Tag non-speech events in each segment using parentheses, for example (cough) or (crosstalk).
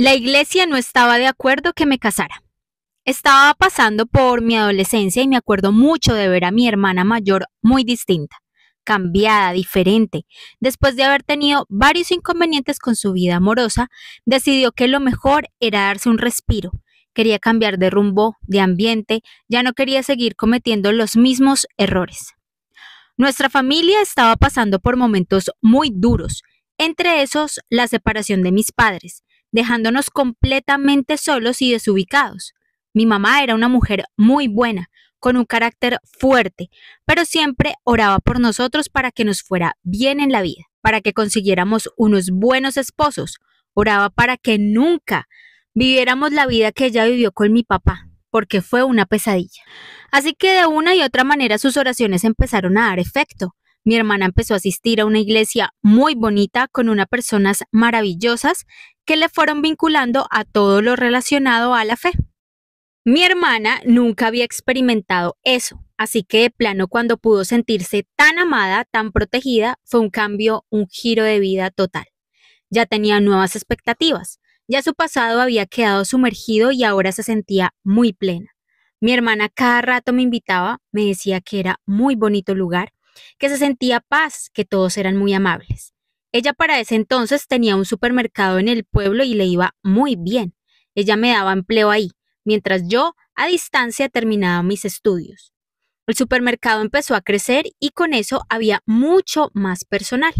La iglesia no estaba de acuerdo que me casara. Estaba pasando por mi adolescencia y me acuerdo mucho de ver a mi hermana mayor muy distinta, cambiada, diferente. Después de haber tenido varios inconvenientes con su vida amorosa, decidió que lo mejor era darse un respiro. Quería cambiar de rumbo, de ambiente, ya no quería seguir cometiendo los mismos errores. Nuestra familia estaba pasando por momentos muy duros, entre esos la separación de mis padres dejándonos completamente solos y desubicados. Mi mamá era una mujer muy buena, con un carácter fuerte, pero siempre oraba por nosotros para que nos fuera bien en la vida, para que consiguiéramos unos buenos esposos, oraba para que nunca viviéramos la vida que ella vivió con mi papá, porque fue una pesadilla. Así que de una y otra manera sus oraciones empezaron a dar efecto. Mi hermana empezó a asistir a una iglesia muy bonita con unas personas maravillosas que le fueron vinculando a todo lo relacionado a la fe. Mi hermana nunca había experimentado eso, así que de plano cuando pudo sentirse tan amada, tan protegida, fue un cambio, un giro de vida total. Ya tenía nuevas expectativas, ya su pasado había quedado sumergido y ahora se sentía muy plena. Mi hermana cada rato me invitaba, me decía que era muy bonito lugar, que se sentía paz, que todos eran muy amables. Ella para ese entonces tenía un supermercado en el pueblo y le iba muy bien. Ella me daba empleo ahí, mientras yo, a distancia, terminaba mis estudios. El supermercado empezó a crecer y con eso había mucho más personal.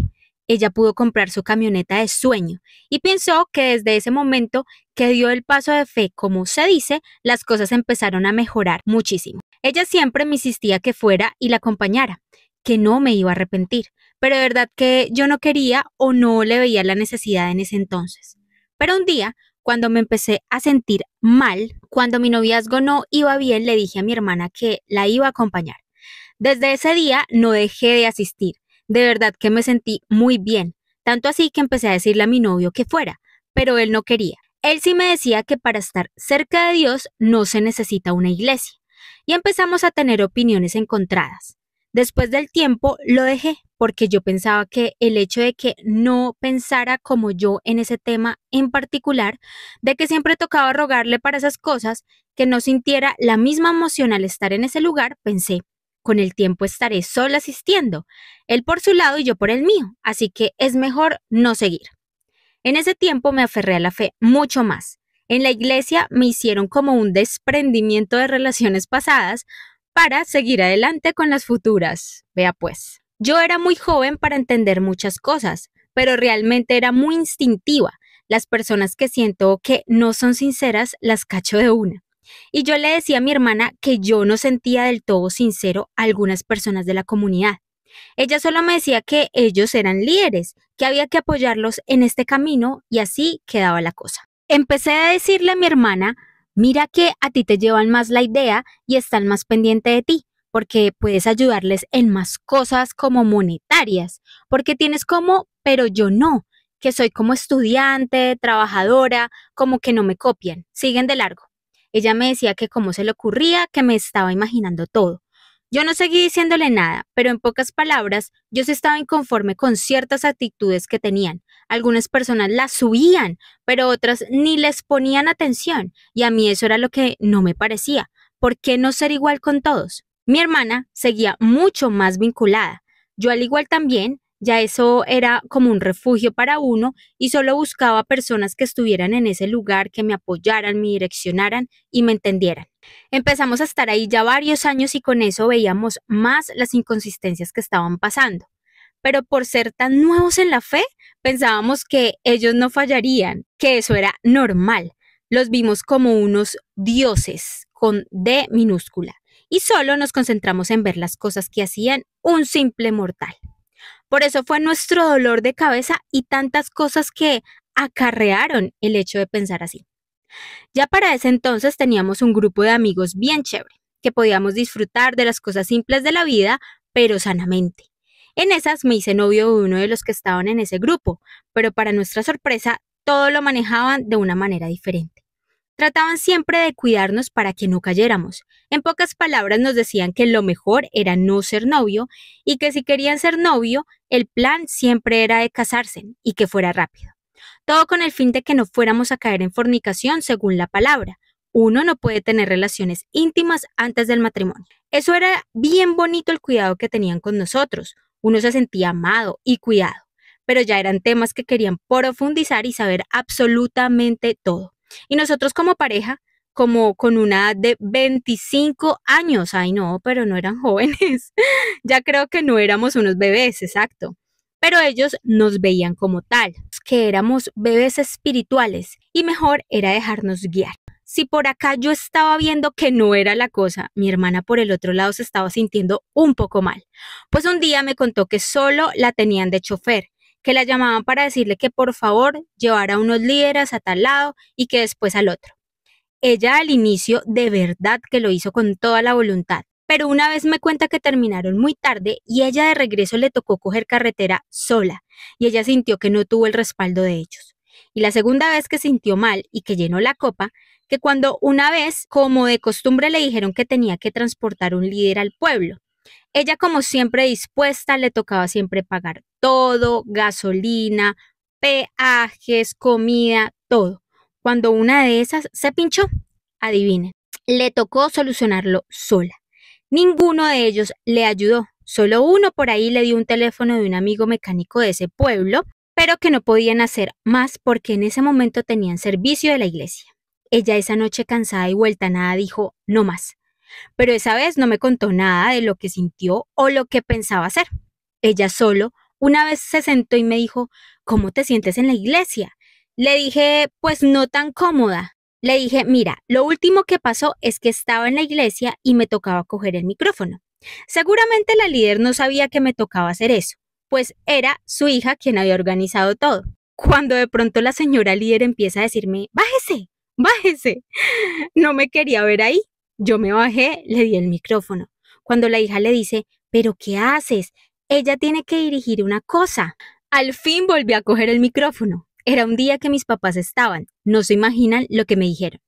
Ella pudo comprar su camioneta de sueño y pensó que desde ese momento que dio el paso de fe, como se dice, las cosas empezaron a mejorar muchísimo. Ella siempre me insistía que fuera y la acompañara que no me iba a arrepentir, pero de verdad que yo no quería o no le veía la necesidad en ese entonces. Pero un día, cuando me empecé a sentir mal, cuando mi noviazgo no iba bien, le dije a mi hermana que la iba a acompañar. Desde ese día no dejé de asistir. De verdad que me sentí muy bien, tanto así que empecé a decirle a mi novio que fuera, pero él no quería. Él sí me decía que para estar cerca de Dios no se necesita una iglesia. Y empezamos a tener opiniones encontradas. Después del tiempo lo dejé porque yo pensaba que el hecho de que no pensara como yo en ese tema en particular, de que siempre tocaba rogarle para esas cosas, que no sintiera la misma emoción al estar en ese lugar, pensé, con el tiempo estaré solo asistiendo, él por su lado y yo por el mío, así que es mejor no seguir. En ese tiempo me aferré a la fe mucho más. En la iglesia me hicieron como un desprendimiento de relaciones pasadas, para seguir adelante con las futuras. Vea pues. Yo era muy joven para entender muchas cosas, pero realmente era muy instintiva. Las personas que siento que no son sinceras las cacho de una. Y yo le decía a mi hermana que yo no sentía del todo sincero a algunas personas de la comunidad. Ella solo me decía que ellos eran líderes, que había que apoyarlos en este camino y así quedaba la cosa. Empecé a decirle a mi hermana Mira que a ti te llevan más la idea y están más pendiente de ti, porque puedes ayudarles en más cosas como monetarias, porque tienes como, pero yo no, que soy como estudiante, trabajadora, como que no me copian, siguen de largo. Ella me decía que cómo se le ocurría, que me estaba imaginando todo. Yo no seguí diciéndole nada, pero en pocas palabras, yo sí estaba inconforme con ciertas actitudes que tenían, algunas personas las subían, pero otras ni les ponían atención y a mí eso era lo que no me parecía. ¿Por qué no ser igual con todos? Mi hermana seguía mucho más vinculada. Yo al igual también, ya eso era como un refugio para uno y solo buscaba personas que estuvieran en ese lugar, que me apoyaran, me direccionaran y me entendieran. Empezamos a estar ahí ya varios años y con eso veíamos más las inconsistencias que estaban pasando pero por ser tan nuevos en la fe, pensábamos que ellos no fallarían, que eso era normal. Los vimos como unos dioses con D minúscula y solo nos concentramos en ver las cosas que hacían un simple mortal. Por eso fue nuestro dolor de cabeza y tantas cosas que acarrearon el hecho de pensar así. Ya para ese entonces teníamos un grupo de amigos bien chévere, que podíamos disfrutar de las cosas simples de la vida, pero sanamente. En esas me hice novio de uno de los que estaban en ese grupo, pero para nuestra sorpresa, todo lo manejaban de una manera diferente. Trataban siempre de cuidarnos para que no cayéramos. En pocas palabras nos decían que lo mejor era no ser novio y que si querían ser novio, el plan siempre era de casarse y que fuera rápido. Todo con el fin de que no fuéramos a caer en fornicación según la palabra, uno no puede tener relaciones íntimas antes del matrimonio. Eso era bien bonito el cuidado que tenían con nosotros. Uno se sentía amado y cuidado, pero ya eran temas que querían profundizar y saber absolutamente todo. Y nosotros como pareja, como con una edad de 25 años, ay no, pero no eran (laughs) jóvenes, ya creo que no éramos unos bebés, exacto. Pero ellos nos veían como tal, que éramos bebés espirituales y mejor era dejarnos guiar si por acá yo estaba viendo que no era la cosa, mi hermana por el otro lado se estaba sintiendo un poco mal. Pues un día me contó que solo la tenían de chofer, que la llamaban para decirle que por favor llevara a unos líderes a tal lado y que después al otro. Ella al inicio de verdad que lo hizo con toda la voluntad, pero una vez me cuenta que terminaron muy tarde y ella de regreso le tocó coger carretera sola y ella sintió que no tuvo el respaldo de ellos y la segunda vez que sintió mal y que llenó la copa, que cuando una vez, como de costumbre, le dijeron que tenía que transportar un líder al pueblo. Ella, como siempre dispuesta, le tocaba siempre pagar todo, gasolina, peajes, comida, todo. Cuando una de esas se pinchó, adivinen, le tocó solucionarlo sola. Ninguno de ellos le ayudó. Solo uno por ahí le dio un teléfono de un amigo mecánico de ese pueblo pero que no podían hacer más porque en ese momento tenían servicio de la iglesia. Ella esa noche cansada y vuelta nada dijo, no más. Pero esa vez no me contó nada de lo que sintió o lo que pensaba hacer. Ella solo una vez se sentó y me dijo, ¿cómo te sientes en la iglesia? Le dije, pues no tan cómoda. Le dije, mira, lo último que pasó es que estaba en la iglesia y me tocaba coger el micrófono. Seguramente la líder no sabía que me tocaba hacer eso, pues era su hija quien había organizado todo. Cuando de pronto la señora líder empieza a decirme, bájese, bájese. (laughs) No me quería ver ahí. Yo me bajé, le di el micrófono. Cuando la hija le dice, pero ¿qué haces? Ella tiene que dirigir una cosa. Al fin volví a coger el micrófono. Era un día que mis papás estaban. No se imaginan lo que me dijeron.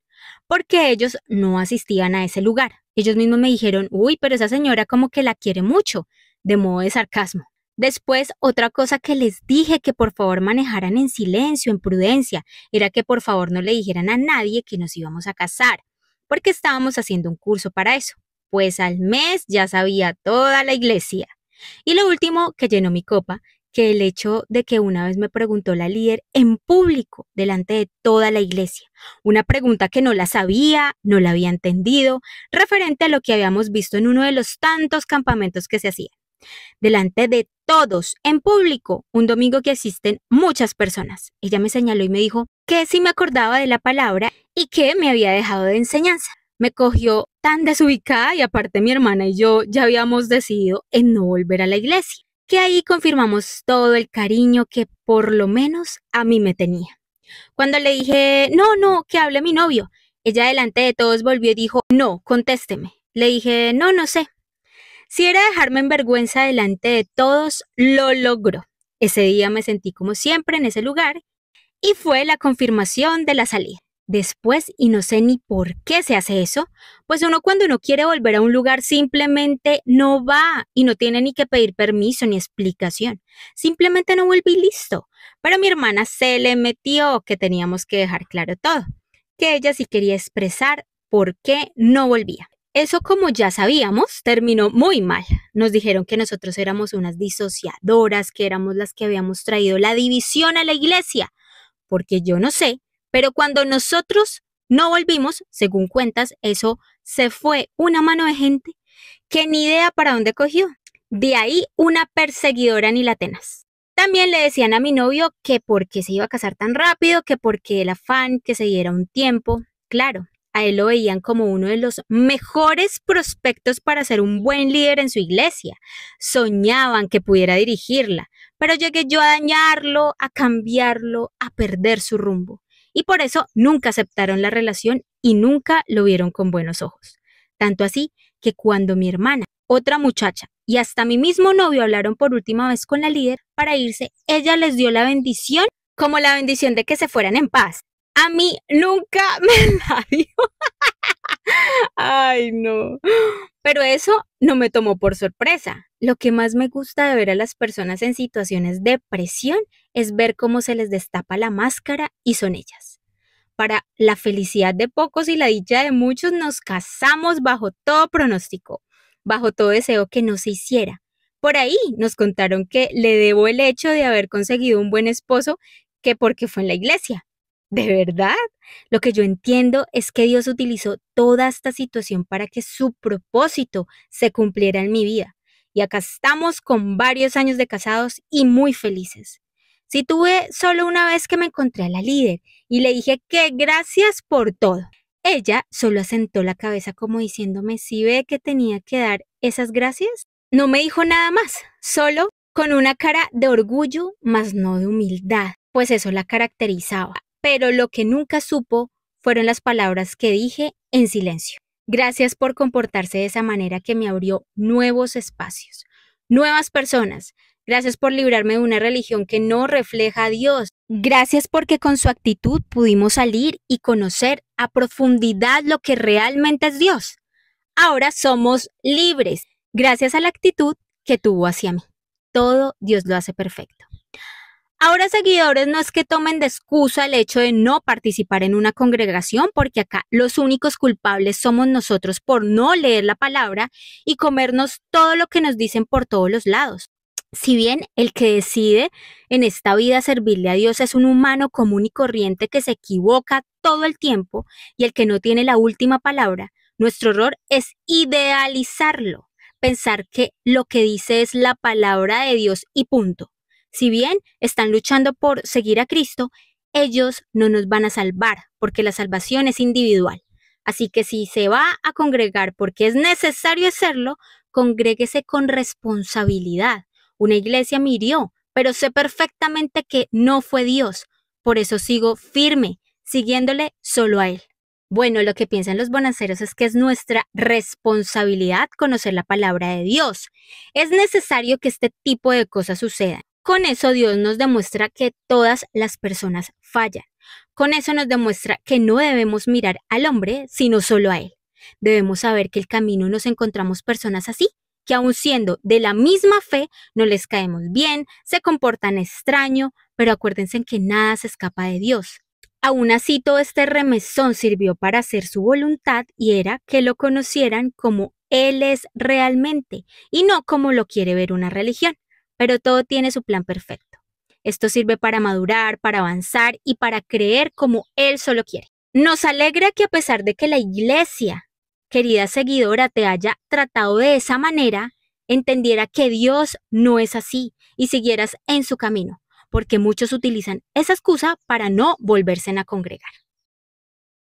Porque ellos no asistían a ese lugar. Ellos mismos me dijeron, uy, pero esa señora como que la quiere mucho, de modo de sarcasmo. Después, otra cosa que les dije que por favor manejaran en silencio, en prudencia, era que por favor no le dijeran a nadie que nos íbamos a casar, porque estábamos haciendo un curso para eso. Pues al mes ya sabía toda la iglesia. Y lo último que llenó mi copa, que el hecho de que una vez me preguntó la líder en público, delante de toda la iglesia, una pregunta que no la sabía, no la había entendido, referente a lo que habíamos visto en uno de los tantos campamentos que se hacían delante de todos, en público, un domingo que asisten muchas personas. Ella me señaló y me dijo que si me acordaba de la palabra y que me había dejado de enseñanza. Me cogió tan desubicada y aparte mi hermana y yo ya habíamos decidido en no volver a la iglesia, que ahí confirmamos todo el cariño que por lo menos a mí me tenía. Cuando le dije, no, no, que hable mi novio, ella delante de todos volvió y dijo, no, contésteme. Le dije, no, no sé. Si era dejarme en vergüenza delante de todos, lo logró. Ese día me sentí como siempre en ese lugar y fue la confirmación de la salida. Después, y no sé ni por qué se hace eso, pues uno cuando uno quiere volver a un lugar simplemente no va y no tiene ni que pedir permiso ni explicación. Simplemente no volví listo. Pero mi hermana se le metió que teníamos que dejar claro todo, que ella sí quería expresar por qué no volvía. Eso como ya sabíamos, terminó muy mal. Nos dijeron que nosotros éramos unas disociadoras, que éramos las que habíamos traído la división a la iglesia, porque yo no sé, pero cuando nosotros no volvimos, según cuentas, eso se fue una mano de gente que ni idea para dónde cogió. De ahí una perseguidora ni latenas. También le decían a mi novio que por qué se iba a casar tan rápido, que por qué el afán, que se diera un tiempo. Claro, a él lo veían como uno de los mejores prospectos para ser un buen líder en su iglesia. Soñaban que pudiera dirigirla, pero llegué yo a dañarlo, a cambiarlo, a perder su rumbo. Y por eso nunca aceptaron la relación y nunca lo vieron con buenos ojos. Tanto así que cuando mi hermana, otra muchacha y hasta mi mismo novio hablaron por última vez con la líder para irse, ella les dio la bendición como la bendición de que se fueran en paz. A mí nunca (laughs) me la Pero eso no me tomó por sorpresa. Lo que más me gusta de ver a las personas en situaciones de presión es ver cómo se les destapa la máscara y son ellas. Para la felicidad de pocos y la dicha de muchos nos casamos bajo todo pronóstico, bajo todo deseo que no se hiciera. Por ahí nos contaron que le debo el hecho de haber conseguido un buen esposo que porque fue en la iglesia. ¿De verdad? Lo que yo entiendo es que Dios utilizó toda esta situación para que su propósito se cumpliera en mi vida. Y acá estamos con varios años de casados y muy felices. Si tuve solo una vez que me encontré a la líder y le dije que gracias por todo. Ella solo asentó la cabeza como diciéndome si ve que tenía que dar esas gracias. No me dijo nada más, solo con una cara de orgullo, más no de humildad pues eso la caracterizaba pero lo que nunca supo fueron las palabras que dije en silencio. Gracias por comportarse de esa manera que me abrió nuevos espacios, nuevas personas. Gracias por librarme de una religión que no refleja a Dios. Gracias porque con su actitud pudimos salir y conocer a profundidad lo que realmente es Dios. Ahora somos libres, gracias a la actitud que tuvo hacia mí. Todo Dios lo hace perfecto. Ahora, seguidores, no es que tomen de excusa el hecho de no participar en una congregación, porque acá los únicos culpables somos nosotros por no leer la palabra y comernos todo lo que nos dicen por todos los lados. Si bien el que decide en esta vida servirle a Dios es un humano común y corriente que se equivoca todo el tiempo y el que no tiene la última palabra, nuestro error es idealizarlo, pensar que lo que dice es la palabra de Dios y punto. Si bien están luchando por seguir a Cristo, ellos no nos van a salvar, porque la salvación es individual. Así que si se va a congregar porque es necesario hacerlo, congréguese con responsabilidad. Una iglesia me hirió, pero sé perfectamente que no fue Dios. Por eso sigo firme, siguiéndole solo a Él. Bueno, lo que piensan los bonaceros es que es nuestra responsabilidad conocer la palabra de Dios. Es necesario que este tipo de cosas sucedan. Con eso Dios nos demuestra que todas las personas fallan. Con eso nos demuestra que no debemos mirar al hombre, sino solo a él. Debemos saber que el camino nos encontramos personas así, que aun siendo de la misma fe, no les caemos bien, se comportan extraño, pero acuérdense en que nada se escapa de Dios. Aún así, todo este remesón sirvió para hacer su voluntad y era que lo conocieran como Él es realmente y no como lo quiere ver una religión pero todo tiene su plan perfecto. Esto sirve para madurar, para avanzar y para creer como Él solo quiere. Nos alegra que a pesar de que la iglesia, querida seguidora, te haya tratado de esa manera, entendiera que Dios no es así y siguieras en su camino, porque muchos utilizan esa excusa para no volverse a congregar.